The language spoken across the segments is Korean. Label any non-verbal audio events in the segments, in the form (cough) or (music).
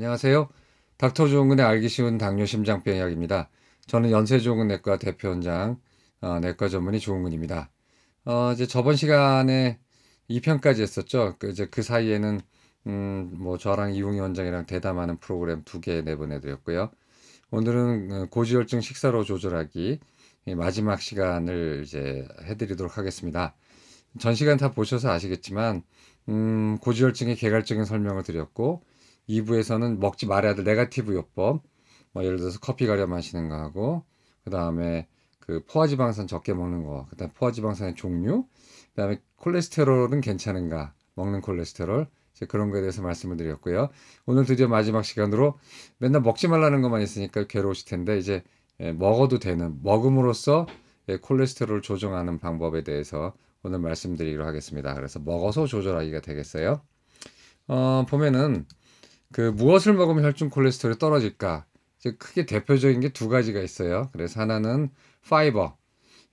안녕하세요. 닥터 조은근의 알기 쉬운 당뇨 심장병 이야기입니다. 저는 연세조은근내과 대표원장 어, 내과 전문의 조은근입니다. 어, 이제 저번 시간에 2편까지 했었죠. 그 이제 그 사이에는 음, 뭐 저랑 이웅희 원장이랑 대담하는 프로그램 두개 내보내드렸고요. 오늘은 어, 고지혈증 식사로 조절하기 마지막 시간을 이제 해드리도록 하겠습니다. 전 시간 다 보셔서 아시겠지만 음, 고지혈증의 개괄적인 설명을 드렸고 2부에서는 먹지 말아야 될 네가티브 요법. 뭐 예를 들어서 커피 가려 마시는 거 하고 그다음에 그 포화지방산 적게 먹는 거. 그다음 에 포화지방산의 종류. 그다음에 콜레스테롤은 괜찮은가? 먹는 콜레스테롤. 이제 그런 거에 대해서 말씀을 드렸고요. 오늘 드디어 마지막 시간으로 맨날 먹지 말라는 것만 있으니까 괴로우실 텐데 이제 예, 먹어도 되는 먹음으로써 예, 콜레스테롤 조정하는 방법에 대해서 오늘 말씀드리기로 하겠습니다. 그래서 먹어서 조절하기가 되겠어요. 어, 보면은 그 무엇을 먹으면 혈중 콜레스테롤이 떨어질까? 이제 크게 대표적인 게 두 가지가 있어요. 그래서 하나는 파이버,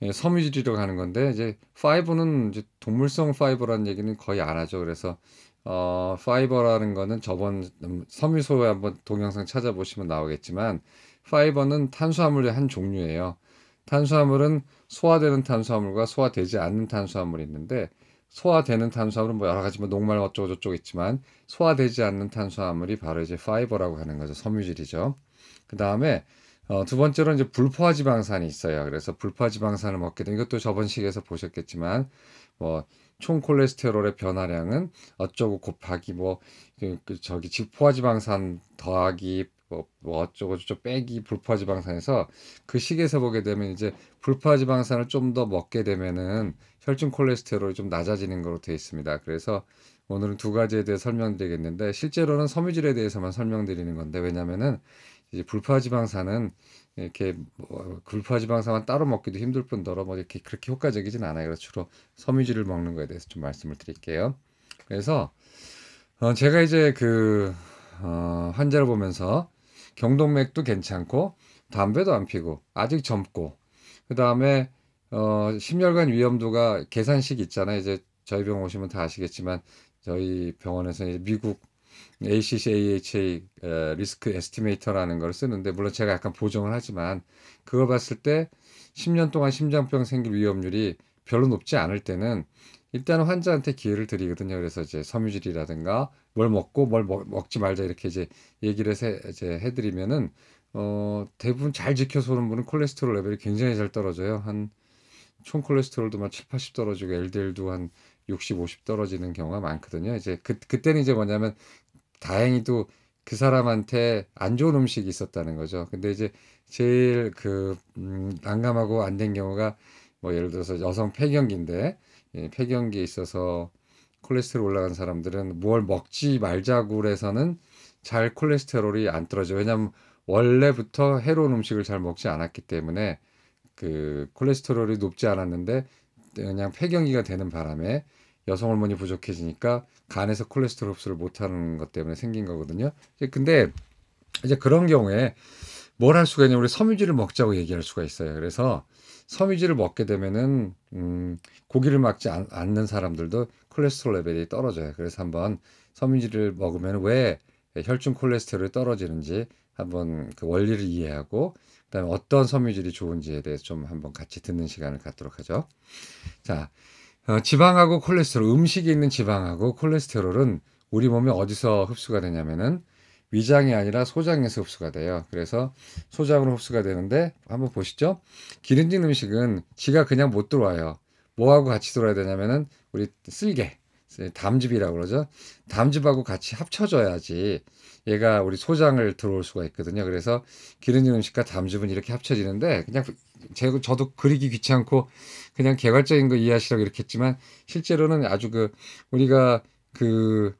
예, 섬유질이라고 하는 건데 이제 파이버는 이제 동물성 파이버라는 얘기는 거의 안 하죠. 그래서 어 파이버라는 거는 저번 섬유소에 한번 동영상 찾아보시면 나오겠지만 파이버는 탄수화물의 한 종류예요. 탄수화물은 소화되는 탄수화물과 소화되지 않는 탄수화물이 있는데 소화되는 탄수화물은 뭐 여러 가지 뭐 녹말 어쩌고 저쩌고 있지만 소화되지 않는 탄수화물이 바로 이제 파이버라고 하는 거죠. 섬유질이죠. 그 다음에 어, 두 번째로 이제 불포화 지방산이 있어요. 그래서 불포화 지방산을 먹게 되면 이것도 저번 시기에서 보셨겠지만 뭐 총 콜레스테롤의 변화량은 어쩌고 곱하기 뭐 그, 그 저기 직포화 지방산 더하기 뭐, 뭐 어쩌고 저쩌고 빼기 불포화 지방산에서 그 시기에서 보게 되면 이제 불포화 지방산을 좀 더 먹게 되면은 혈중 콜레스테롤이 좀 낮아지는 걸로 되어 있습니다. 그래서 오늘은 두 가지에 대해 설명드리겠는데 실제로는 섬유질에 대해서만 설명드리는 건데 왜냐면은 이제 불포화지방산은 이렇게 뭐 불포화지방산만 따로 먹기도 힘들 뿐더러 뭐 이렇게 그렇게 효과적이진 않아요. 그래서 주로 섬유질을 먹는 거에 대해서 좀 말씀을 드릴게요. 그래서 어 제가 이제 그어 환자를 보면서 경동맥도 괜찮고 담배도 안 피고 아직 젊고 그 다음에 어, 심혈관 위험도가 계산식 있잖아요. 이제 저희 병원 오시면 다 아시겠지만 저희 병원에서 이제 미국 ACCAHA 에, 리스크 에스티메이터라는 걸 쓰는데 물론 제가 약간 보정을 하지만 그걸 봤을 때 10년 동안 심장병 생길 위험률이 별로 높지 않을 때는 일단은 환자한테 기회를 드리거든요. 그래서 이제 섬유질이라든가 뭘 먹고 뭘 먹, 지 말자 이렇게 이제 얘기를 해, 이제 해드리면은 어 대부분 잘 지켜서 오는 분은 콜레스테롤 레벨이 굉장히 잘 떨어져요. 한총 콜레스테롤도 막 7, 80 떨어지고 LDL도 한 60, 50 떨어지는 경우가 많거든요. 이제 그 그때는 이제 뭐냐면 다행히도 그 사람한테 안 좋은 음식이 있었다는 거죠. 근데 이제 제일 그 음, 난감하고 안 된 경우가 뭐 예를 들어서 여성 폐경기인데 예, 폐경기에 있어서 콜레스테롤 올라간 사람들은 뭘 먹지 말자고 해서는 잘 콜레스테롤이 안 떨어져. 왜냐하면 원래부터 해로운 음식을 잘 먹지 않았기 때문에 그 콜레스테롤이 높지 않았는데 그냥 폐경기가 되는 바람에 여성 호르몬이 부족해지니까 간에서 콜레스테롤 흡수를 못하는 것 때문에 생긴 거거든요. 근데 이제 그런 경우에 뭘 할 수가 있냐 우리 섬유질을 먹자고 얘기할 수가 있어요. 그래서 섬유질을 먹게 되면은 음, 고기를 먹지 않, 않는 사람들도 콜레스테롤 레벨이 떨어져요. 그래서 한번 섬유질을 먹으면 왜 혈중 콜레스테롤이 떨어지는지 한번 그 원리를 이해하고 그다음에 어떤 섬유질이 좋은지에 대해서 좀 한번 같이 듣는 시간을 갖도록 하죠. 자, 어, 지방하고 콜레스테롤, 음식에 있는 지방하고 콜레스테롤은 우리 몸에 어디서 흡수가 되냐면은 위장이 아니라 소장에서 흡수가 돼요. 그래서 소장으로 흡수가 되는데 한번 보시죠. 기름진 음식은 지가 그냥 못 들어와요. 뭐하고 같이 들어야 와 되냐면은 우리 쓸개, 네, 담즙이라고 그러죠. 담즙하고 같이 합쳐져야지 얘가 우리 소장을 들어올 수가 있거든요. 그래서 기름진 음식과 담즙은 이렇게 합쳐지는데 그냥 제, 저도 그리기 귀찮고 그냥 개괄적인 거 이해하시라고 이렇게 했지만 실제로는 아주 그 우리가 그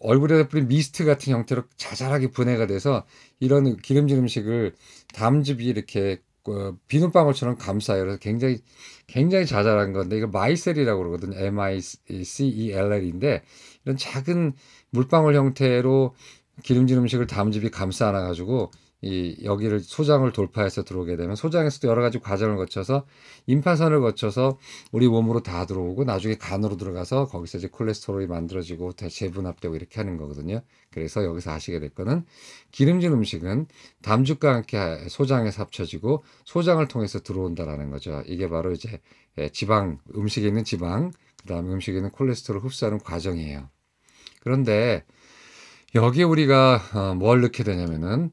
얼굴에 뿌린 미스트 같은 형태로 자잘하게 분해가 돼서 이런 기름진 음식을 담즙이 이렇게 그 비눗방울처럼 감싸요. 그래서 굉장히 굉장히 자잘한 건데 이거 마이셀이라고 그러거든요. M I C E L L인데 이런 작은 물방울 형태로 기름진 음식을 담즙이 감싸 안아 가지고 이 여기를 소장을 돌파해서 들어오게 되면 소장에서도 여러 가지 과정을 거쳐서 임파선을 거쳐서 우리 몸으로 다 들어오고 나중에 간으로 들어가서 거기서 이제 콜레스테롤이 만들어지고 재분합되고 이렇게 하는 거거든요. 그래서 여기서 아시게 될 거는 기름진 음식은 담즙과 함께 소장에 합쳐지고 소장을 통해서 들어온다라는 거죠. 이게 바로 이제 예, 지방 음식에 있는 지방 그다음에 음식에 있는 콜레스테롤을 흡수하는 과정이에요. 그런데 여기에 우리가 어, 뭘 넣게 되냐면은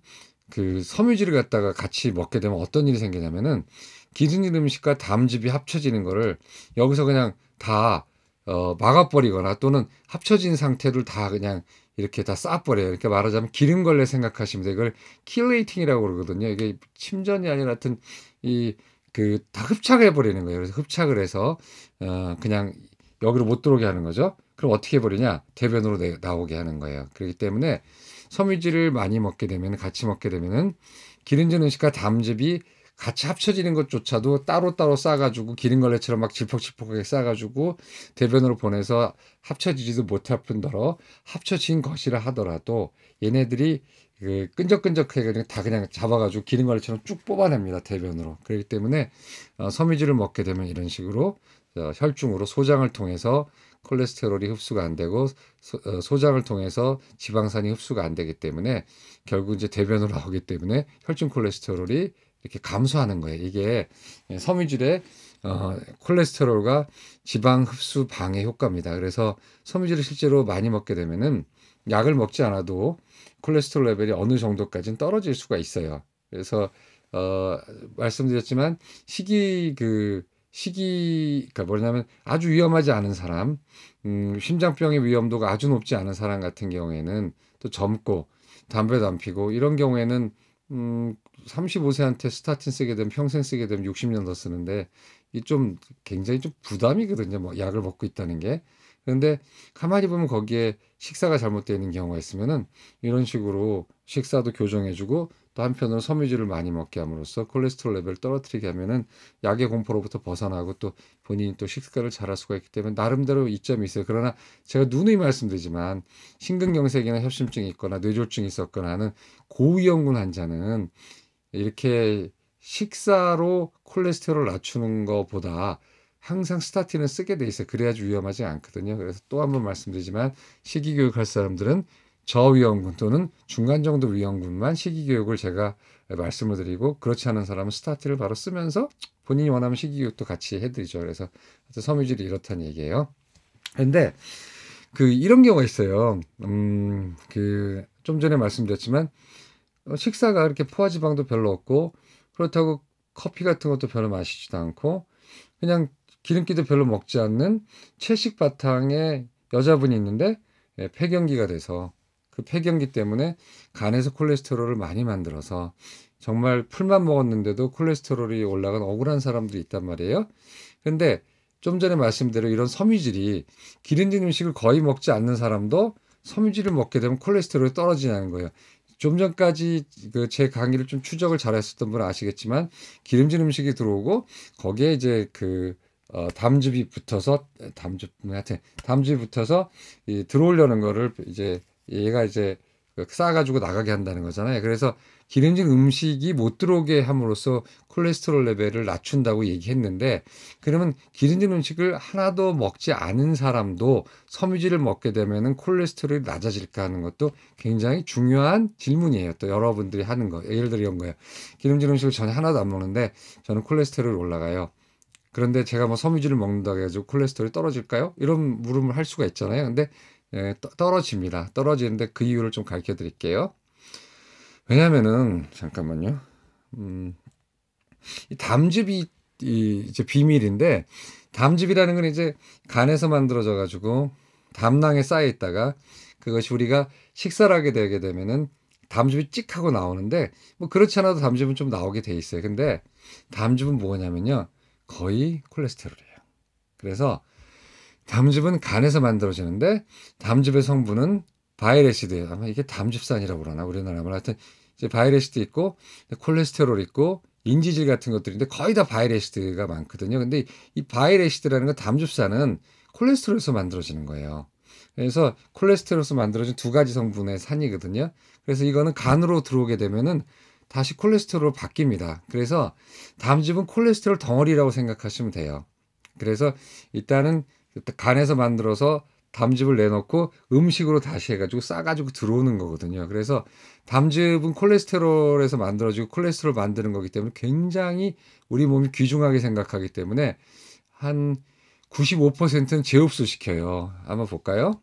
그 섬유질을 갖다가 같이 먹게 되면 어떤 일이 생기냐면은 기준일 음식과 담즙이 합쳐지는 거를 여기서 그냥 다 어, 막아버리거나 또는 합쳐진 상태를 다 그냥 이렇게 다 싸버려요. 이렇게 말하자면 기름걸레 생각하시면 돼요. 이걸 킬레이팅이라고 그러거든요. 이게 침전이 아니라 하여튼 이그다 흡착해 버리는 거예요. 그래서 흡착을 해서 어, 그냥 여기로 못 들어오게 하는 거죠. 그럼 어떻게 버리냐? 대변으로 내, 나오게 하는 거예요. 그렇기 때문에 섬유질을 많이 먹게 되면 같이 먹게 되면은 기름진 음식과 담즙이 같이 합쳐지는 것조차도 따로따로 싸가지고 기름걸레처럼막 질퍽질퍽하게 싸가지고 대변으로 보내서 합쳐지지도 못할 뿐더러 합쳐진 것이라 하더라도 얘네들이 그 끈적끈적하게 그냥 다 그냥 잡아가지고 기름걸레처럼쭉 뽑아냅니다 대변으로 그렇기 때문에 어, 섬유질을 먹게 되면 이런 식으로 어, 혈중으로 소장을 통해서 콜레스테롤이 흡수가 안 되고 소, 어, 장을 통해서 지방산이 흡수가 안 되기 때문에 결국 이제 대변으로 (laughs) 나오기 때문에 혈중 콜레스테롤이 이렇게 감소하는 거예요. 이게 섬유질의 어, 콜레스테롤과 지방 흡수 방해 효과입니다. 그래서 섬유질을 실제로 많이 먹게 되면은 약을 먹지 않아도 콜레스테롤 레벨이 어느 정도까지는 떨어질 수가 있어요. 그래서 어, 말씀드렸지만 식이 그 시기, 가 그러니까 뭐냐면 아주 위험하지 않은 사람, 음, 심장병의 위험도가 아주 높지 않은 사람 같은 경우에는 또 젊고 담배도 안 피고 이런 경우에는 음, 35세한테 스타틴 쓰게 되면 평생 쓰게 되면 60년 더 쓰는데 이 좀 굉장히 좀 부담이거든요. 뭐 약을 먹고 있다는 게. 그런데 가만히 보면 거기에 식사가 잘못되는 어있 경우가 있으면은 이런 식으로 식사도 교정해주고 또 한편으로 섬유질을 많이 먹게 함으로써 콜레스테롤 레벨을 떨어뜨리게 하면은 약의 공포로부터 벗어나고 또 본인이 또 식사를 잘할 수가 있기 때문에 나름대로 이점이 있어요. 그러나 제가 누누이 말씀드리지만 심근경색이나 협심증이 있거나 뇌졸중이 있었거나 하는 고위험군 환자는 이렇게 식사로 콜레스테롤을 낮추는 것보다 항상 스타틴을 쓰게 돼 있어요. 그래야지 위험하지 않거든요. 그래서 또 한 번 말씀드리지만 식이교육할 사람들은 저위험군 또는 중간 정도 위험군만 식이교육을 제가 말씀을 드리고 그렇지 않은 사람은 스타트를 바로 쓰면서 본인이 원하면 식이교육도 같이 해드리죠. 그래서 섬유질이 이렇다는 얘기예요. 근데 그 이런 경우가 있어요. 음, 그 좀 전에 말씀드렸지만 어, 식사가 이렇게 포화지방도 별로 없고 그렇다고 커피 같은 것도 별로 마시지도 않고 그냥 기름기도 별로 먹지 않는 채식 바탕의 여자분이 있는데 예, 폐경기가 돼서 그 폐경기 때문에 간에서 콜레스테롤을 많이 만들어서 정말 풀만 먹었는데도 콜레스테롤이 올라간 억울한 사람도 있단 말이에요. 근데 좀 전에 말씀대로 이런 섬유질이 기름진 음식을 거의 먹지 않는 사람도 섬유질을 먹게 되면 콜레스테롤이 떨어지냐는 거예요. 좀 전까지 그 제 강의를 좀 추적을 잘했었던 분은 아시겠지만 기름진 음식이 들어오고 거기에 이제 그 어, 담즙이 붙어서 담즙 뭐 하여튼 담즙이 붙어서 이 들어오려는 거를 이제 얘가 이제 쌓아가지고 그 나가게 한다는 거잖아요. 그래서 기름진 음식이 못 들어오게 함으로써 콜레스테롤 레벨을 낮춘다고 얘기했는데 그러면 기름진 음식을 하나도 먹지 않은 사람도 섬유질을 먹게 되면은 콜레스테롤이 낮아질까 하는 것도 굉장히 중요한 질문이에요. 또 여러분들이 하는 거 예를 들어 이런 거예요. 기름진 음식을 전혀 하나도 안 먹는데 저는 콜레스테롤이 올라가요. 그런데 제가 뭐 섬유질을 먹는다고 해고 콜레스테롤이 떨어질까요? 이런 물음을 할 수가 있잖아요. 근데 예, 떨어집니다. 떨어지는데 그 이유를 좀 가르쳐 드릴게요. 왜냐면은 잠깐만요. 음, 이 담즙이 이 이제 비밀인데 담즙이라는 건 이제 간에서 만들어져 가지고 담낭에 쌓여 있다가 그것이 우리가 식사를 하게 되게 되면은 담즙이 찍 하고 나오는데 뭐 그렇지 않아도 담즙은 좀 나오게 돼 있어요. 근데 담즙은 뭐냐면요. 거의 콜레스테롤이에요. 그래서 담즙은 간에서 만들어지는데 담즙의 성분은 바이레시드예요. 아마 이게 담즙산이라고 그러나 우리나라말 하여튼 이제 바이레시드 있고 콜레스테롤 있고 인지질 같은 것들인데 거의 다 바이레시드가 많거든요. 근데 이 바이레시드라는 건 담즙산은 콜레스테롤에서 만들어지는 거예요. 그래서 콜레스테롤에서 만들어진 두 가지 성분의 산이거든요. 그래서 이거는 간으로 들어오게 되면은 다시 콜레스테롤로 바뀝니다. 그래서 담즙은 콜레스테롤 덩어리라고 생각하시면 돼요. 그래서 일단은 간에서 만들어서 담즙을 내놓고 음식으로 다시 해가지고 싸가지고 들어오는 거거든요. 그래서 담즙은 콜레스테롤에서 만들어지고 콜레스테롤 만드는 거기 때문에 굉장히 우리 몸이 귀중하게 생각하기 때문에 한 95%는 재흡수시켜요. 한번 볼까요?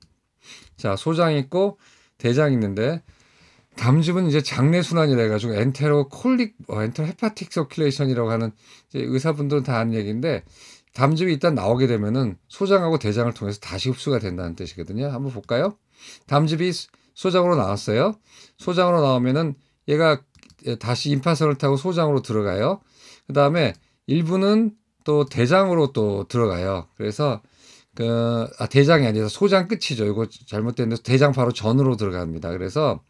자, 소장 있고 대장 있는데 담즙은 이제 장내 순환이라 해가지고 엔테로 콜릭, 어, 엔테로 헤파틱 서큘레이션이라고 하는 이제 의사분들은 다 아는 얘기인데 담즙이 일단 나오게 되면은 소장하고 대장을 통해서 다시 흡수가 된다는 뜻이거든요. 한번 볼까요? 담즙이 소장으로 나왔어요. 소장으로 나오면은 얘가 예, 다시 임파선을 타고 소장으로 들어가요. 그 다음에 일부는 또 대장으로 또 들어가요. 그래서 그, 아, 대장이 아니라 소장 끝이죠. 이거 잘못됐는데 대장 바로 전으로 들어갑니다. 그래서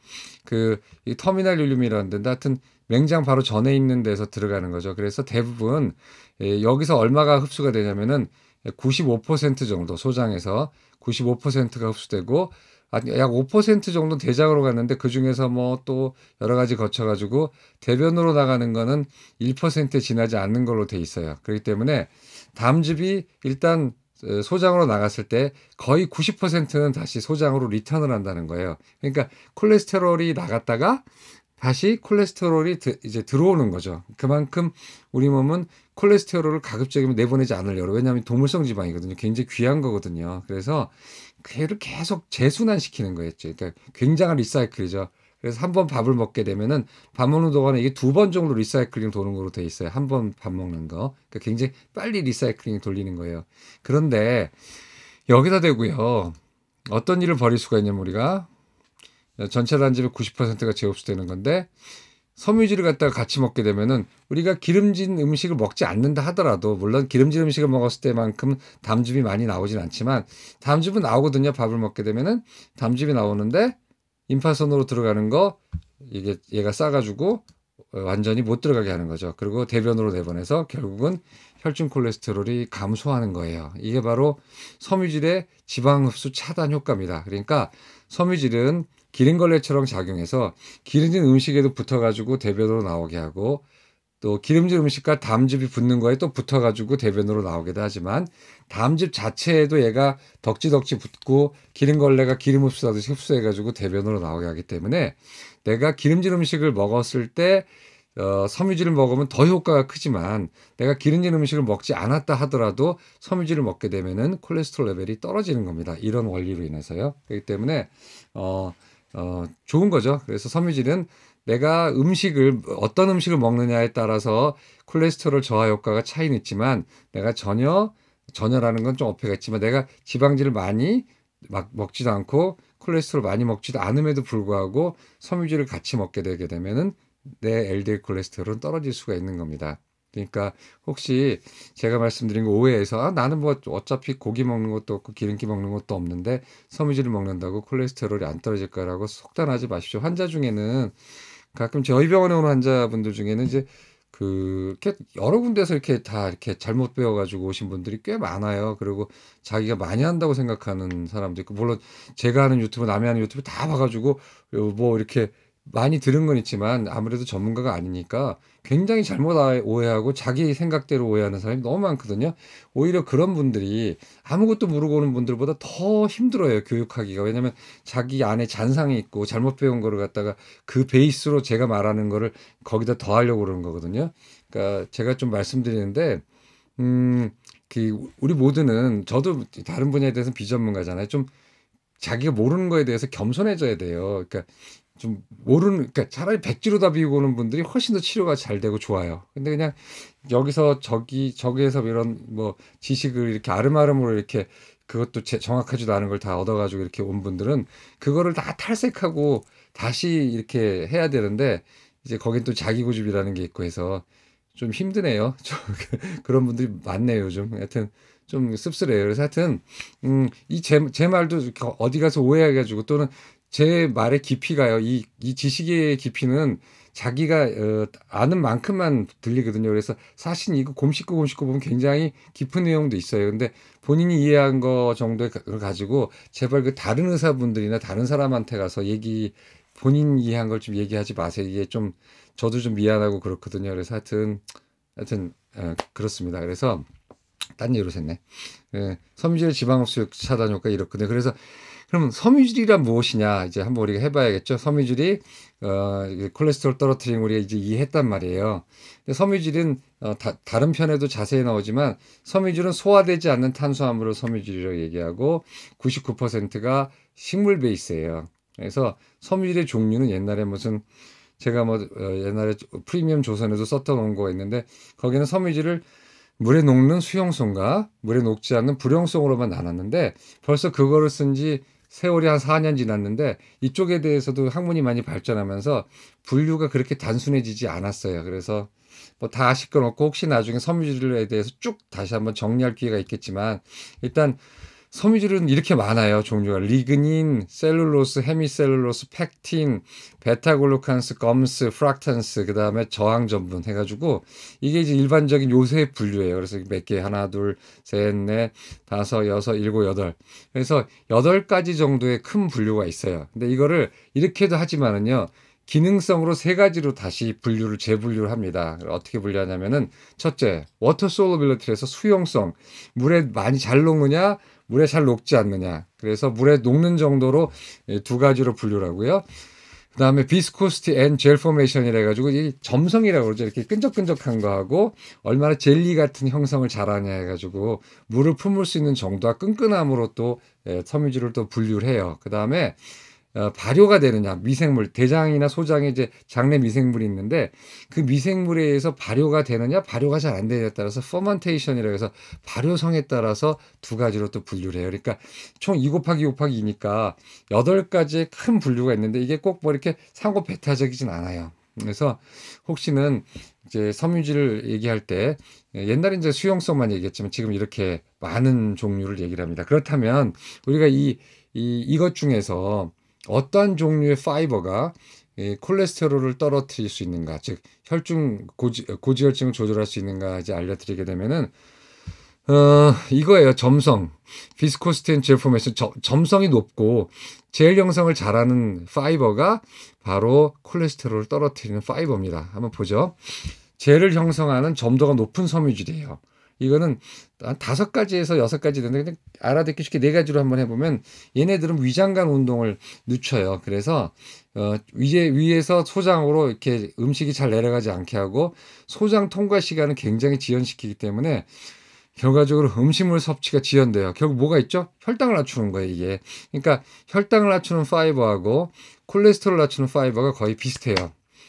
그이 터미널 율륨이라는 데인데 하여튼 맹장 바로 전에 있는 데서 들어가는 거죠. 그래서 대부분 예, 여기서 얼마가 흡수가 되냐면은 95% 정도 소장에서 95%가 흡수되고 약 5% 정도 대장으로 갔는데 그 중에서 뭐 또 여러 가지 거쳐가지고 대변으로 나가는 거는 1%에 지나지 않는 걸로 돼 있어요. 그렇기 때문에 담즙이 일단 어, 소장으로 나갔을 때 거의 90%는 다시 소장으로 리턴을 한다는 거예요. 그러니까 콜레스테롤이 나갔다가 다시 콜레스테롤이 이제 들어오는 거죠. 그만큼 우리 몸은 콜레스테롤을 가급적이면 내보내지 않으려고. 왜냐하면 동물성 지방이거든요. 굉장히 귀한 거거든요. 그래서 걔를 그 계속 재순환시키는 거였죠. 그러니까 굉장한 리사이클이죠. 그래서 한 번 밥을 먹게 되면은 밥 먹는 동안에 이게 두 번 정도 리사이클링 도는 거로돼 있어요. 한 번 밥 먹는 거. 그러니까 굉장히 빨리 리사이클링 돌리는 거예요. 그런데 여기다 대고요. 어떤 일을 벌일 수가 있냐면 우리가 전체 단지의 90%가 재흡수되는 건데 섬유질을 갖다가 같이 먹게 되면은 우리가 기름진 음식을 먹지 않는다 하더라도 물론 기름진 음식을 먹었을 때만큼 담즙이 많이 나오진 않지만 담즙은 나오거든요. 밥을 먹게 되면은 담즙이 나오는데 인파선으로 들어가는 거 이게 얘가 싸가지고 어, 완전히 못 들어가게 하는 거죠. 그리고 대변으로 내보내서 결국은 혈중 콜레스테롤이 감소하는 거예요. 이게 바로 섬유질의 지방 흡수 차단 효과입니다. 그러니까 섬유질은 기름걸레처럼 작용해서 기름진 음식에도 붙어가지고 대변으로 나오게 하고 또 기름진 음식과 담즙이 붙는 거에 또 붙어가지고 대변으로 나오기도 하지만 담즙 자체에도 얘가 덕지덕지 붙고 기름걸레가 기름 흡수하듯이 흡수해가지고 대변으로 나오게 하기 때문에 내가 기름진 음식을 먹었을 때 어, 섬유질을 먹으면 더 효과가 크지만 내가 기름진 음식을 먹지 않았다 하더라도 섬유질을 먹게 되면은 콜레스테롤 레벨이 떨어지는 겁니다. 이런 원리로 인해서요. 그렇기 때문에 어, 어, 좋은 거죠. 그래서 섬유질은 내가 음식을 어떤 음식을 먹느냐에 따라서 콜레스테롤 저하 효과가 차이는 있지만 내가 전혀 전혀라는 건 좀 어폐가 있지만 내가 지방질을 많이 막 먹지도 않고 콜레스테롤 많이 먹지도 않음에도 불구하고 섬유질을 같이 먹게 되게 되면은 내 LDL 콜레스테롤은 떨어질 수가 있는 겁니다. 그러니까 혹시 제가 말씀드린 거 오해해서 아, 나는 뭐 어차피 고기 먹는 것도 없고 기름기 먹는 것도 없는데 섬유질을 먹는다고 콜레스테롤이 안 떨어질 거라고 속단하지 마십시오. 환자 중에는 가끔 저희 병원에 오는 환자분들 중에는 이제 그 이렇게 여러 군데서 이렇게 다 이렇게 잘못 배워가지고 오신 분들이 꽤 많아요. 그리고 자기가 많이 한다고 생각하는 사람도 있고 물론 제가 하는 유튜브 남이 하는 유튜브 다 봐가지고 뭐 이렇게 많이 들은 건 있지만 아무래도 전문가가 아니니까 굉장히 잘못 아, 오해하고 자기 생각대로 오해하는 사람이 너무 많거든요. 오히려 그런 분들이 아무것도 모르고 오는 분들보다 더 힘들어요. 교육하기가. 왜냐하면 자기 안에 잔상이 있고 잘못 배운 거를 갖다가 그 베이스로 제가 말하는 거를 거기다 더 하려고 그러는 거거든요. 그러니까 제가 좀 말씀드리는데 음, 그 우리 모두는 저도 다른 분야에 대해서 비전문가잖아요. 좀 자기가 모르는 거에 대해서 겸손해져야 돼요. 그러니까 좀 모르는 그러니까 차라리 백지로다 비우고 오는 분들이 훨씬 더 치료가 잘 되고 좋아요. 근데 그냥 여기서 저기 저기에서 이런 뭐 지식을 이렇게 아름아름으로 이렇게 그것도 제, 정확하지도 않은 걸 다 얻어가지고 이렇게 온 분들은 그거를 다 탈색하고 다시 이렇게 해야 되는데 이제 거긴 또 자기 고집이라는 게 있고 해서 좀 힘드네요. (laughs) 좀 그런 분들이 많네요 요즘. 하여튼 좀 씁쓸해요. 그래서 하여튼 음이제제 제 말도 어디 가서 오해해가지고 또는 제 말의 깊이가요. 이, 이 지식의 깊이는 자기가 어, 아는 만큼만 들리거든요. 그래서 사실 이거 곰씹고 곰씹고 보면 굉장히 깊은 내용도 있어요. 근데 본인이 이해한 거 정도를 가지고 제발 그 다른 의사분들이나 다른 사람한테 가서 얘기 본인 이해한 걸 좀 얘기하지 마세요. 이게 좀 저도 좀 미안하고 그렇거든요. 그래서 하여튼 하여튼 어, 그렇습니다. 그래서 딴 예로 샜네. 예, 섬유질 지방흡수 차단 효과 이렇거든요. 그래서 그럼 섬유질이란 무엇이냐 이제 한번 우리가 해봐야겠죠. 섬유질이 어, 콜레스테롤 떨어뜨린 우리가 이제 이해했단 말이에요. 근데 섬유질은 어, 다, 다른 편에도 자세히 나오지만 섬유질은 소화되지 않는 탄수화물을 섬유질이라고 얘기하고 99%가 식물 베이스예요. 그래서 섬유질의 종류는 옛날에 무슨 제가 뭐 어, 옛날에 프리미엄 조선에도 썼던 원고가 있는데 거기는 섬유질을 물에 녹는 수용성과 물에 녹지 않는 불용성으로만 나눴는데 벌써 그거를 쓴지 세월이 한 4년 지났는데 이쪽에 대해서도 학문이 많이 발전하면서 분류가 그렇게 단순해지지 않았어요. 그래서 뭐다 아실 건 없고 혹시 나중에 섬유질에 대해서 쭉 다시 한번 정리할 기회가 있겠지만 일단 섬유질은 이렇게 많아요. 종류가 리그닌, 셀룰로스, 헤미셀룰로스, 팩틴, 베타글루칸스, 검스, 프락탄스, 그 다음에 저항 전분 해가지고 이게 이제 일반적인 요새 분류예요. 그래서 몇 개 하나, 둘, 셋, 넷, 다섯, 여섯, 일곱, 여덟. 그래서 여덟 가지 정도의 큰 분류가 있어요. 근데 이거를 이렇게도 하지만은요. 기능성으로 세 가지로 다시 분류를 재분류를 합니다. 어떻게 분류하냐면은 첫째, 워터 솔로빌리티에서 수용성, 물에 많이 잘 녹느냐, 물에 잘 녹지 않느냐. 그래서 물에 녹는 정도로 예, 두 가지로 분류를 하고요. 그 다음에 비스코스티 앤젤 포메이션이라 해가지고 이 점성이라고 그러죠. 이렇게 끈적끈적한 거하고 얼마나 젤리 같은 형성을 잘하냐 해가지고 물을 품을 수 있는 정도와 끈끈함으로 또 예, 섬유질을 또 분류를 해요. 그 다음에 어, 발효가 되느냐 미생물 대장이나 소장에 이제 장내 미생물이 있는데 그 미생물에 의해서 발효가 되느냐 발효가 잘 안 되느냐에 따라서 퍼먼테이션이라고 해서 발효성에 따라서 두 가지로 또 분류를 해요. 그러니까 총 2 곱하기 2 곱하기 2니까 여덟 가지의큰 분류가 있는데 이게 꼭 뭐 이렇게 상호배타적이진 않아요. 그래서 혹시는 이제 섬유질을 얘기할 때 예, 옛날에 이제 수용성만 얘기했지만 지금 이렇게 많은 종류를 얘기를 합니다. 그렇다면 우리가 이, 이 이것 중에서 어떤 종류의 파이버가 이 예, 콜레스테롤을 떨어뜨릴 수 있는가, 즉 혈중 고지, 고지혈증을 조절할 수 있는가 이제 알려드리게 되면은 어, 이거예요. 점성. 비스코스텐 제품에서 저, 점성이 높고 제일 형성을 잘하는 파이버가 바로 콜레스테롤을 떨어뜨리는 파이버입니다. 한번 보죠. 젤을 형성하는 점도가 높은 섬유질이에요. 이거는 한 다섯 가지에서 여섯 가지 되는데 그냥 알아듣기 쉽게 네 가지로 한번 해보면 얘네들은 위장관 운동을 늦춰요. 그래서 어 위에 위에서 소장으로 이렇게 음식이 잘 내려가지 않게 하고 소장 통과 시간을 굉장히 지연시키기 때문에 결과적으로 음식물 섭취가 지연돼요. 결국 뭐가 있죠? 혈당을 낮추는 거예요, 이게. 그러니까 혈당을 낮추는 파이버하고 콜레스테롤 낮추는 파이버가 거의 비슷해요.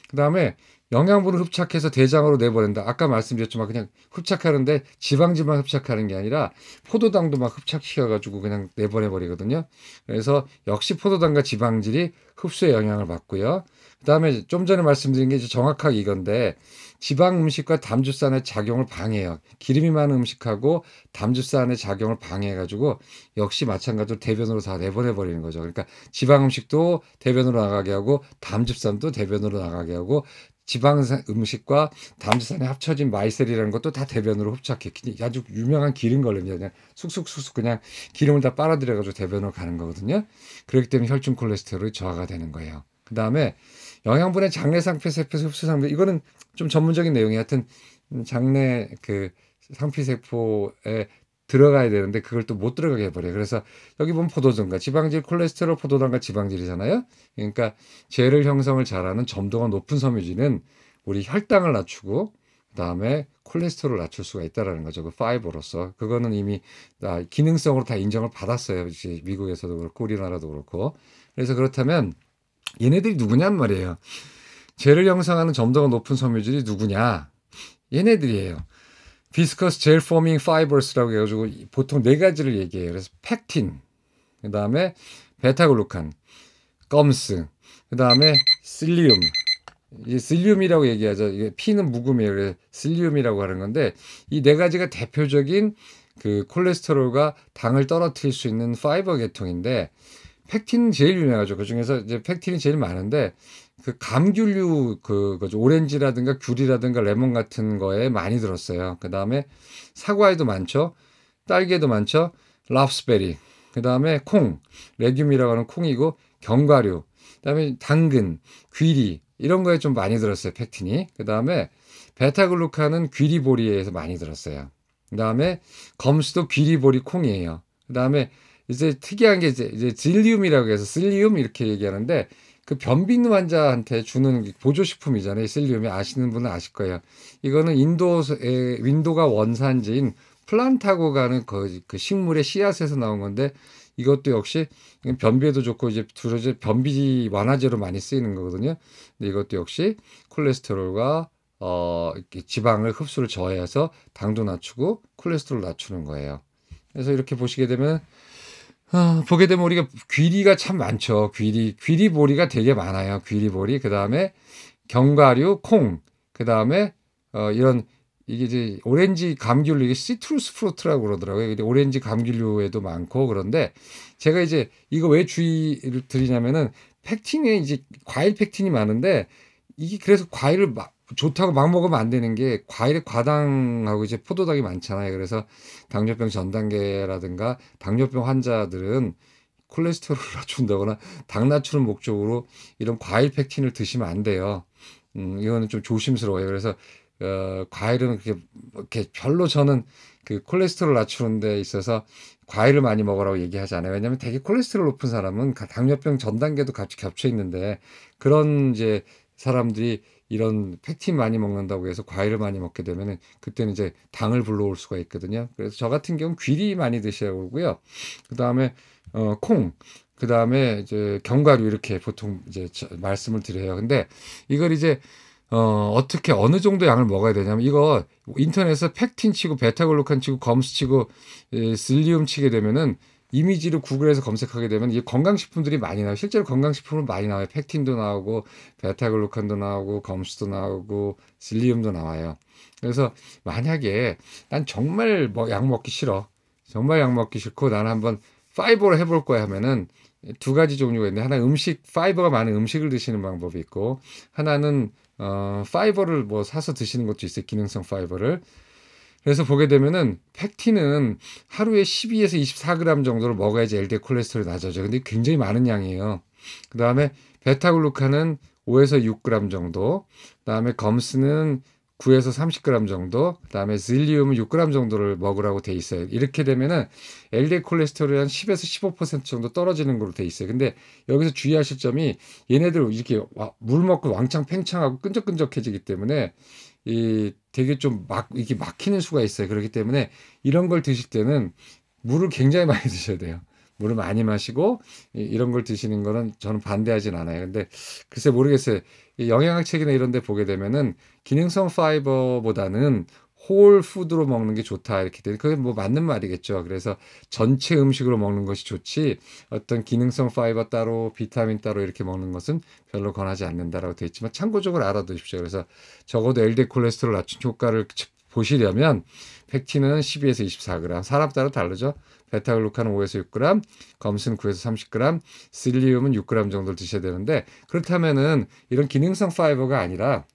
그다음에 영양분을 흡착해서 대장으로 내보낸다. 아까 말씀드렸지만 그냥 흡착하는데 지방지만 흡착하는 게 아니라 포도당도 막 흡착시켜가지고 그냥 내보내버리거든요. 그래서 역시 포도당과 지방질이 흡수에 영향을 받고요. 그 다음에 좀 전에 말씀드린 게 이제 정확하게 이건데 지방 음식과 담주산의 작용을 방해해요. 기름이 많은 음식하고 담주산의 작용을 방해해가지고 역시 마찬가지로 대변으로 다 내보내버리는 거죠. 그러니까 지방 음식도 대변으로 나가게 하고 담주산도 대변으로 나가게 하고 지방산 음식과 담지산에 합쳐진 마이셀이라는 것도 다 대변으로 흡착해 아주 유명한 기름 걸림이 그냥 쑥쑥쑥쑥 그냥 기름을 다 빨아들여가지고 대변으로 가는 거거든요. 그렇기 때문에 혈중 콜레스테롤이 저하가 되는 거예요. 그 다음에 영양분의 장내 상피 세포 흡수 상피 이거는 좀 전문적인 내용이 하여튼 음, 장내 그 상피세포의 들어가야 되는데 그걸 또 못 들어가게 해버려요. 그래서 여기 보면 포도전과 지방질, 콜레스테롤, 포도당과 지방질이잖아요. 그러니까 재를 형성을 잘하는 점도가 높은 섬유질은 우리 혈당을 낮추고 그다음에 콜레스테롤을 낮출 수가 있다라는 거죠. 그 파이버로서 그거는 이미 다 기능성으로 다 인정을 받았어요. 이제 미국에서도 그렇고 우리나라도 그렇고 그래서 그렇다면 얘네들이 누구냔 말이에요. 재를 형성하는 점도가 높은 섬유질이 누구냐? 얘네들이에요. 비스커스 젤 포밍 파이버스라고 해가지고 보통 네 가지를 얘기해요. 그래서 팩틴, 그 다음에 베타글루칸, 껌스, 그 다음에 실리움. 이 실리움이라고 얘기하죠. 이게 피는 묵음이에요. 그래서 실리움이라고 하는 건데 이 네 가지가 대표적인 그 콜레스테롤과 당을 떨어뜨릴 수 있는 파이버 계통인데 팩틴은 제일 유명하죠. 그 중에서 이제 팩틴이 제일 많은데 그 감귤류 그 거죠. 오렌지라든가 귤이라든가 레몬 같은 거에 많이 들었어요. 그다음에 사과에도 많죠. 딸기에도 많죠. 랍스베리. 그다음에 콩, 레귤이라고 하는 콩이고 견과류. 그다음에 당근, 귀리 이런 거에 좀 많이 들었어요. 팩틴이. 그다음에 베타글루칸은 귀리보리에서 많이 들었어요. 그다음에 검수도 귀리보리 콩이에요. 그다음에 이제 특이한 게 이제, 이 질리움이라고 해서 쓸리움 이렇게 얘기하는데 그 변비는 환자한테 주는 보조식품이잖아요. 실리움이 아시는 분은 아실 거예요. 이거는 인도의 윈도가 원산지인 플란타고 가는 그, 그 식물의 씨앗에서 나온 건데 이것도 역시 변비에도 좋고 이제 주로 이제 변비 완화제로 많이 쓰이는 거거든요. 근데 이것도 역시 콜레스테롤과 어 이렇게 지방을 흡수를 저해해서 당도 낮추고 콜레스테롤 낮추는 거예요. 그래서 이렇게 보시게 되면 아, 보게 되면 우리가 귀리가 참 많죠. 귀리, 귀리보리가 되게 많아요. 귀리보리. 그 다음에 견과류, 콩. 그 다음에 어, 이런 이게 이제 오렌지 감귤류 이게 시트루스 프루트라고 그러더라고요. 근데 오렌지 감귤류에도 많고 그런데 제가 이제 이거 왜 주의를 드리냐면은 팩틴에 이제 과일 팩틴이 많은데 이게 그래서 과일을 막 좋다고 막 먹으면 안 되는 게 과일에 과당하고 이제 포도당이 많잖아요. 그래서 당뇨병 전 단계라든가 당뇨병 환자들은 콜레스테롤을 낮춘다거나 당 낮추는 목적으로 이런 과일 팩틴을 드시면 안 돼요. 음, 이거는 좀 조심스러워요. 그래서 어, 과일은 그렇게, 이렇게 별로 저는 그 콜레스테롤 낮추는 데 있어서 과일을 많이 먹으라고 얘기하지 않아요. 왜냐하면 되게 콜레스테롤 높은 사람은 당뇨병 전 단계도 같이 겹쳐 있는데 그런 이제 사람들이 이런 팩틴 많이 먹는다고 해서 과일을 많이 먹게 되면은 그때는 이제 당을 불러올 수가 있거든요. 그래서 저 같은 경우는 귀리 많이 드셔야 되고요그 다음에 어, 콩, 그 다음에 이제 견과류 이렇게 보통 이제 말씀을 드려요. 근데 이걸 이제 어, 어떻게 어느 정도 양을 먹어야 되냐면 이거 인터넷에서 팩틴 치고 베타글루칸 치고 검수 치고 에, 슬리움 치게 되면은 이미지를 구글에서 검색하게 되면 이게 건강식품들이 많이 나와요. 실제로 건강식품은 많이 나와요. 팩틴도 나오고 베타글루칸도 나오고 검수도 나오고 실리움도 나와요. 그래서 만약에 난 정말 뭐 약 먹기 싫어. 정말 약 먹기 싫고 나는 한번 파이버를 해볼 거야 하면은 두 가지 종류가 있는데 하나 음식 파이버가 많은 음식을 드시는 방법이 있고 하나는 어 파이버를 뭐 사서 드시는 것도 있어요 기능성 파이버를 그래서 보게 되면은 팩티는 하루에 12에서 24g 정도를 먹어야지 LDL 콜레스테롤이 낮아져요. 근데 굉장히 많은 양이에요. 그 다음에 베타글루칸은 5에서 6g 정도, 그 다음에 검스는 9에서 30g 정도, 그 다음에 질리움은 6g 정도를 먹으라고 돼 있어요. 이렇게 되면은 LDL 콜레스테롤이 한 10에서 15% 정도 떨어지는 걸로 돼 있어요. 근데 여기서 주의하실 점이 얘네들 이렇게 물 먹고 왕창 팽창하고 끈적끈적해지기 때문에 이 되게 좀 막 이게 막히는 수가 있어요. 그렇기 때문에 이런 걸 드실 때는 물을 굉장히 많이 (laughs) 드셔야 돼요. 물을 많이 마시고 이런 걸 드시는 거는 저는 반대하진 않아요. 근데 글쎄 모르겠어요. 영양학 책이나 이런 데 보게 되면은 기능성 파이버보다는 홀푸드로 먹는 게 좋다 이렇게 되는 그게 뭐 맞는 말이겠죠. 그래서 전체 음식으로 먹는 것이 좋지 어떤 기능성 파이버 따로 비타민 따로 이렇게 먹는 것은 별로 권하지 않는다라고 되어 있지만 참고적으로 알아두십시오. 그래서 적어도 LDL 콜레스테롤 낮춘 효과를 보시려면 팩틴은 12에서 24g, 사람 따라 다르죠. 베타글루칸은 5에서 6g, 검순 9에서 30g, 실리움은 6g 정도 드셔야 되는데 그렇다면은 이런 기능성 파이버가 아니라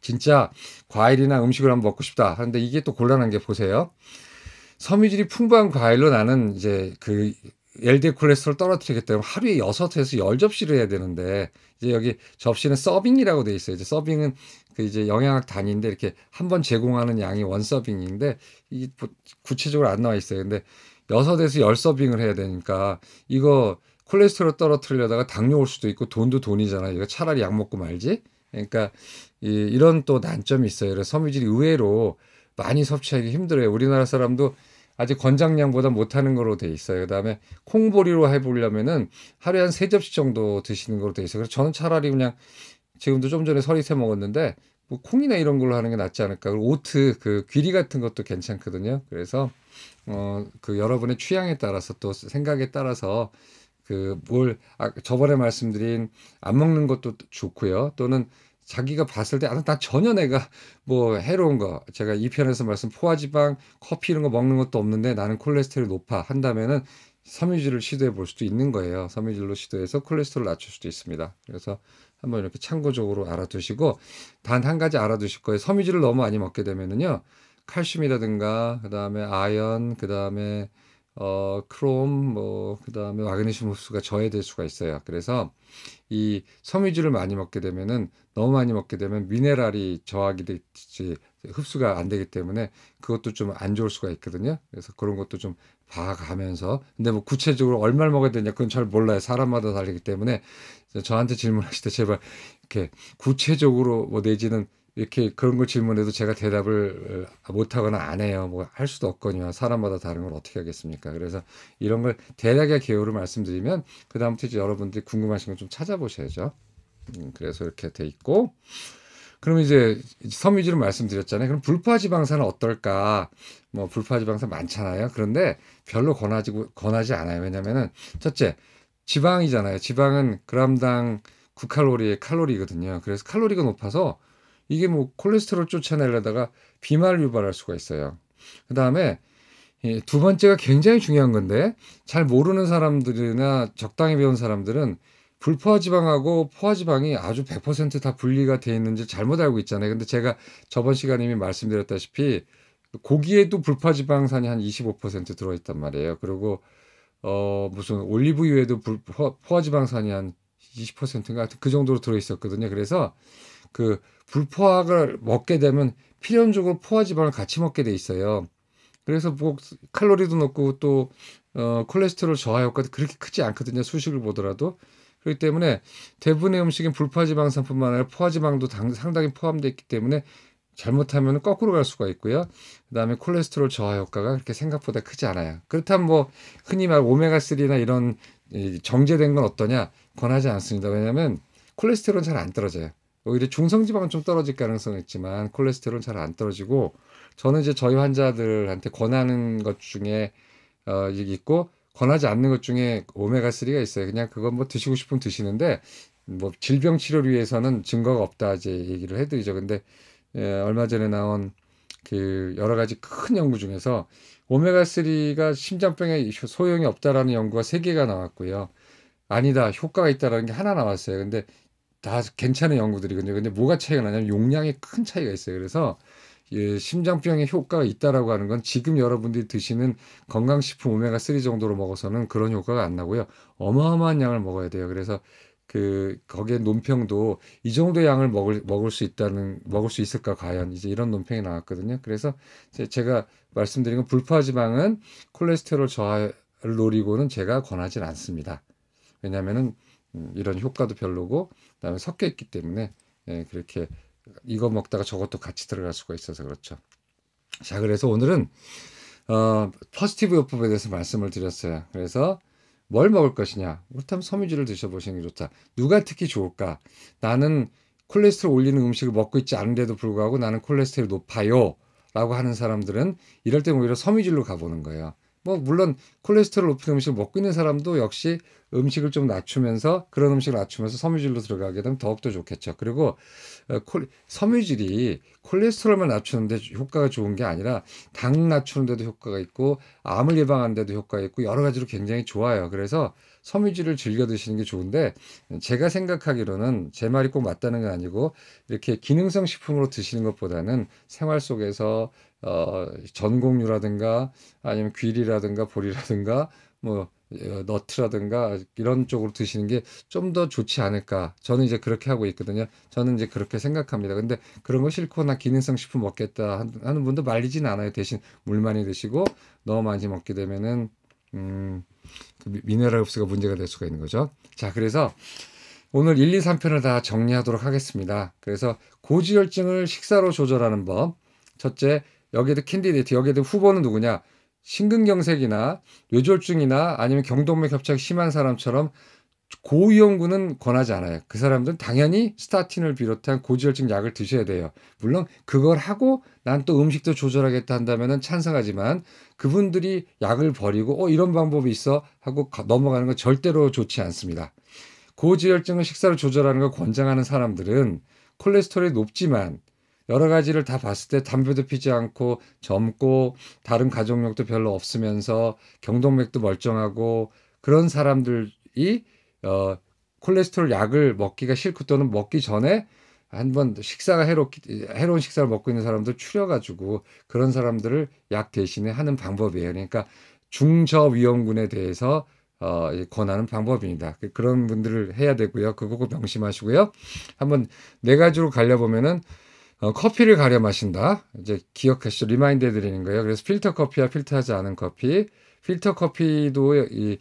진짜 과일이나 음식을 한번 먹고 싶다 하는데 이게 또 곤란한 게 보세요. 섬유질이 풍부한 과일로 나는 이제 그 LDL 콜레스테롤 떨어뜨리기 때문에 하루에 여섯에서 열접시를 해야 되는데 이제 여기 접시는 서빙이라고 돼 있어요. 이제 서빙은 그 이제 영양학 단위인데 이렇게 한번 제공하는 양이 원 서빙인데 이게 구체적으로 안 나와 있어요. 근데 여섯에서 열 서빙을 해야 되니까 이거 콜레스테롤 떨어뜨리려다가 당뇨 올 수도 있고 돈도 돈이잖아요. 이거 차라리 약 먹고 말지. 그러니까 이, 이런 또 난점이 있어요. 그래서 섬유질이 의외로 많이 섭취하기 힘들어요. 우리나라 사람도 아직 권장량보다 못하는 거로 돼 있어요. 그다음에 콩보리로 해보려면은 하루에 한 세 접시 정도 드시는 걸로돼 있어요. 그래서 저는 차라리 그냥 지금도 좀 전에 서리태 먹었는데 뭐 콩이나 이런 걸로 하는 게 낫지 않을까. 그리고 오트 그 귀리 같은 것도 괜찮거든요. 그래서 어그 여러분의 취향에 따라서 또 생각에 따라서 그뭘 아, 저번에 말씀드린 안 먹는 것도 좋고요. 또는 자기가 봤을 때, 아, 나 전혀 내가 뭐 해로운 거, 제가 이 편에서 말씀 포화지방, 커피 이런 거 먹는 것도 없는데 나는 콜레스테롤 높아 한다면은 섬유질을 시도해 볼 수도 있는 거예요. 섬유질로 시도해서 콜레스테롤 낮출 수도 있습니다. 그래서 한번 이렇게 참고적으로 알아두시고 단 한 가지 알아두실 거예요. 섬유질을 너무 많이 먹게 되면은요, 칼슘이라든가 그다음에 아연, 그다음에 어, 크롬, 뭐, 그 다음에 마그네슘 흡수가 저해될 수가 있어요. 그래서 이 섬유질을 많이 먹게 되면은 너무 많이 먹게 되면 미네랄이 저하기 되지 흡수가 안 되기 때문에 그것도 좀 안 좋을 수가 있거든요. 그래서 그런 것도 좀 봐가면서 근데 뭐 구체적으로 얼마를 먹어야 되냐 그건 잘 몰라요. 사람마다 다르기 때문에 저한테 질문하실 때 제발 이렇게 구체적으로 뭐 내지는 이렇게 그런 걸 질문해도 제가 대답을 어, 못하거나 안 해요. 뭐 할 수도 없거든요 사람마다 다른 걸 어떻게 하겠습니까? 그래서 이런 걸 대략의 개요를 말씀드리면 그 다음부터 이제 여러분들이 궁금하신 걸좀 찾아보셔야죠. 음, 그래서 이렇게 돼 있고 그럼 이제 섬유질로 말씀드렸잖아요. 그럼 불파 지방산은 어떨까? 뭐 불파 지방산 많잖아요. 그런데 별로 권하지 권하지 않아요. 왜냐면은 첫째 지방이잖아요. 지방은 그람당 9칼로리의 칼로리거든요. 그래서 칼로리가 높아서 이게 뭐 콜레스테롤 쫓아내려다가 비말 유발할 수가 있어요. 그 다음에 두 번째가 굉장히 중요한 건데 잘 모르는 사람들이나 적당히 배운 사람들은 불포화 지방하고 포화 지방이 아주 100%다 분리가 돼 있는지 잘못 알고 있잖아요. 근데 제가 저번 시간에 이미 말씀드렸다시피 고기에도 불포화 지방산이 한 25% 들어 있단 말이에요. 그리고 어 무슨 올리브유에도 포화 지방산이 한 20%인가 하여그 정도로 들어 있었거든요. 그래서 그 불포화를 먹게 되면 필연적으로 포화 지방을 같이 먹게 돼 있어요. 그래서 뭐 칼로리도 높고 또 어, 콜레스테롤 저하 효과도 그렇게 크지 않거든요. 수식을 보더라도 그렇기 때문에 대부분의 음식인 불포화지방산뿐만 아니라 포화지방도 상당히 포함되어 있기 때문에 잘못하면 거꾸로 갈 수가 있고요. 그다음에 콜레스테롤 저하 효과가 그렇게 생각보다 크지 않아요. 그렇다면 뭐 흔히 말 오메가 3나 이런 정제된 건 어떠냐 권하지 않습니다. 왜냐하면 콜레스테롤은 잘 안 떨어져요. 오히려 중성지방은 좀 떨어질 가능성이 있지만 콜레스테롤은 잘 안 떨어지고 저는 이제 저희 환자들한테 권하는 것 중에 어, 있고 권하지 않는 것 중에 오메가3가 있어요. 그냥 그거뭐 드시고 싶으면 드시는데 뭐 질병 치료를 위해서는 증거가 없다 이제 얘기를 해드리죠. 근데 예, 얼마 전에 나온 그 여러 가지 큰 연구 중에서 오메가3가 심장병에 소용이 없다라는 연구가 세개가 나왔고요. 아니다. 효과가 있다라는 게 하나 나왔어요. 근데 다 괜찮은 연구들이거든요. 근데 뭐가 차이가 나냐면 용량이 큰 차이가 있어요. 그래서 예, 심장병에 효과가 있다라고 하는 건 지금 여러분들이 드시는 건강식품 오메가 3 정도로 먹어서는 그런 효과가 안 나고요. 어마어마한 양을 먹어야 돼요. 그래서 그 거기에 논평도 이 정도 양을 먹을 먹을 수 있다는 먹을 수 있을까 과연 이제 이런 논평이 나왔거든요. 그래서 제, 가 말씀드린 건 불포화지방은 콜레스테롤 저하를 노리고는 제가 권하진 않습니다. 왜냐하면은 음, 이런 효과도 별로고 그다음에 섞여 있기 때문에 예, 그렇게 이거 먹다가 저것도 같이 들어갈 수가 있어서 그렇죠. 자, 그래서 오늘은 어, 퍼스티브 요법에 대해서 말씀을 드렸어요. 그래서 뭘 먹을 것이냐? 그렇다면 섬유질을 드셔보시는 게 좋다. 누가 특히 좋을까? 나는 콜레스테롤 올리는 음식을 먹고 있지 않은데도 불구하고 나는 콜레스테롤 높아요. 라고 하는 사람들은 이럴 때 오히려 섬유질로 가보는 거예요. 뭐 물론 콜레스테롤 높은 음식을 먹고 있는 사람도 역시 음식을 좀 낮추면서 그런 음식을 낮추면서 섬유질로 들어가게 되면 더욱더 좋겠죠. 그리고 어, 콜, 섬유질이 콜레스테롤만 낮추는데 효과가 좋은 게 아니라 당 낮추는데도 효과가 있고 암을 예방하는데도 효과가 있고 여러 가지로 굉장히 좋아요. 그래서 섬유질을 즐겨 드시는 게 좋은데 제가 생각하기로는 제 말이 꼭 맞다는 건 아니고 이렇게 기능성 식품으로 드시는 것보다는 생활 속에서 어, 전공류라든가 아니면 귀리라든가 보리라든가 뭐 어, 너트라든가 이런 쪽으로 드시는 게 좀 더 좋지 않을까 저는 이제 그렇게 하고 있거든요 저는 이제 그렇게 생각합니다 근데 그런 거 싫거나 기능성 식품 먹겠다 하는 분도 말리진 않아요 대신 물 많이 드시고 너무 많이 먹게 되면은 음, 그 미네랄 흡수가 문제가 될 수가 있는 거죠 자 그래서 오늘 1, 2, 3편을 다 정리하도록 하겠습니다 그래서 고지혈증을 식사로 조절하는 법 첫째 여기에도 캔디데이트, 여기에도 후보는 누구냐? 심근경색이나 뇌졸중이나 아니면 경동맥 협착 심한 사람처럼 고위험군은 권하지 않아요. 그 사람들은 당연히 스타틴을 비롯한 고지혈증 약을 드셔야 돼요. 물론 그걸 하고 난 또 음식도 조절하겠다 한다면은 찬성하지만 그분들이 약을 버리고 어 이런 방법이 있어 하고 넘어가는 건 절대로 좋지 않습니다. 고지혈증을 식사를 조절하는 걸 권장하는 사람들은 콜레스테롤이 높지만 여러 가지를 다 봤을 때 담배도 피지 않고 젊고 다른 가족력도 별로 없으면서 경동맥도 멀쩡하고 그런 사람들이 어 콜레스테롤 약을 먹기가 싫고 또는 먹기 전에 한번 식사가 해롭기 해로운 식사를 먹고 있는 사람들 추려가지고 그런 사람들을 약 대신에 하는 방법이에요. 그러니까 중저 위험군에 대해서 어, 권하는 방법입니다. 그, 그런 분들을 해야 되고요. 그거 꼭 명심하시고요. 한번 네 가지로 갈려보면은 어, 커피를 가려 마신다. 이제 기억하시죠? 리마인드 해드리는 거예요. 그래서 필터 커피와 필터하지 않은 커피. 필터 커피도 이,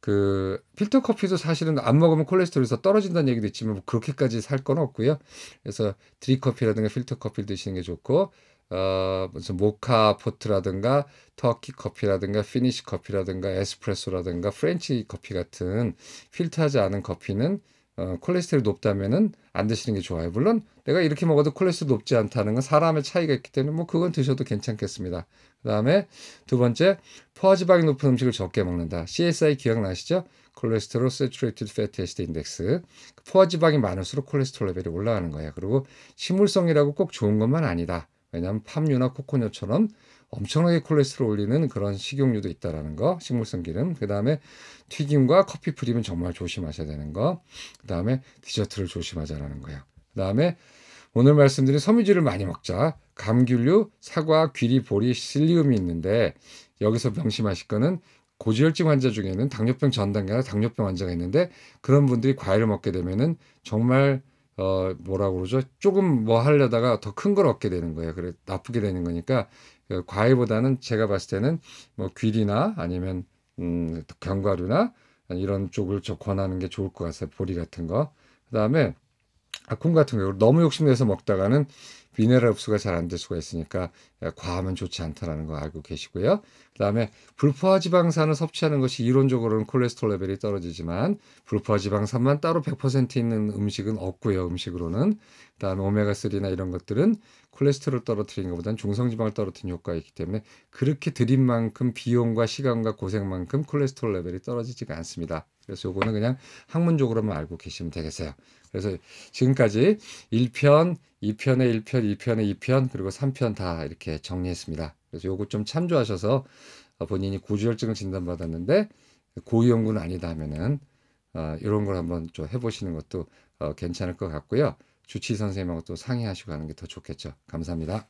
그, 필터 커피도 사실은 안 먹으면 콜레스테롤이 떨어진다는 얘기도 있지만 뭐 그렇게까지 살 건 없고요. 그래서 드립 커피라든가 필터 커피를 드시는 게 좋고, 어, 무슨 모카 포트라든가 터키 커피라든가 피니쉬 커피라든가 에스프레소라든가 프렌치 커피 같은 필터하지 않은 커피는 어, 콜레스테롤 높다면은 안 드시는 게 좋아요. 물론 내가 이렇게 먹어도 콜레스테롤 높지 않다는 건 사람의 차이가 있기 때문에 뭐 그건 드셔도 괜찮겠습니다. 그다음에 두 번째 포화지방이 높은 음식을 적게 먹는다. CSI 기억나시죠? 콜레스테롤 세츄레이티드 패티 에시드 인덱스. 포화지방이 많을수록 콜레스테롤 레벨이 올라가는 거예요. 그리고 식물성이라고 꼭 좋은 것만 아니다. 왜냐하면 팜유나 코코넛처럼 엄청나게 콜레스테롤 올리는 그런 식용유도 있다라는 거, 식물성 기름. 그 다음에 튀김과 커피 프림은 정말 조심하셔야 되는 거. 그 다음에 디저트를 조심하자라는 거예요. 그 다음에 오늘 말씀드린 섬유질을 많이 먹자. 감귤류, 사과, 귀리, 보리, 실리움이 있는데 여기서 명심하실 거는 고지혈증 환자 중에는 당뇨병 전 단계나 당뇨병 환자가 있는데 그런 분들이 과일을 먹게 되면은 정말 어 뭐라고 그러죠? 조금 뭐 하려다가 더 큰 걸 얻게 되는 거예요. 그래 나쁘게 되는 거니까 그과일보다는 제가 봤을 때는 뭐 귀리나 아니면 음, 견과류나 이런 쪽을 저 권하는 게 좋을 것 같아요. 보리 같은 거. 그다음에 아콩 같은 경우 너무 욕심내서 먹다가는 미네랄 흡수가 잘 안 될 수가 있으니까 예, 과하면 좋지 않다라는 거 알고 계시고요. 그다음에 불포화 지방산을 섭취하는 것이 이론적으로는 콜레스테롤 레벨이 떨어지지만 불포화 지방산만 따로 100% 있는 음식은 없고요. 음식으로는 그다음에 오메가 3나 이런 것들은 콜레스테롤 떨어뜨리는 것보다는 중성지방을 떨어뜨린 효과가 있기 때문에 그렇게 들인 만큼 비용과 시간과 고생만큼 콜레스테롤 레벨이 떨어지지가 않습니다. 그래서 요거는 그냥 학문적으로만 알고 계시면 되겠어요. 그래서 지금까지 1편, 2편의 1편, 2편의 2편, 그리고 3편 다 이렇게 정리했습니다. 그래서 요거 좀 참조하셔서 어, 본인이 고지혈증을 진단받았는데 고위험군 아니다 하면은 어, 이런 걸 한번 좀 해보시는 것도 어, 괜찮을 것 같고요. 주치 의 선생님하고 또 상의하시고 하는 게 더 좋겠죠. 감사합니다.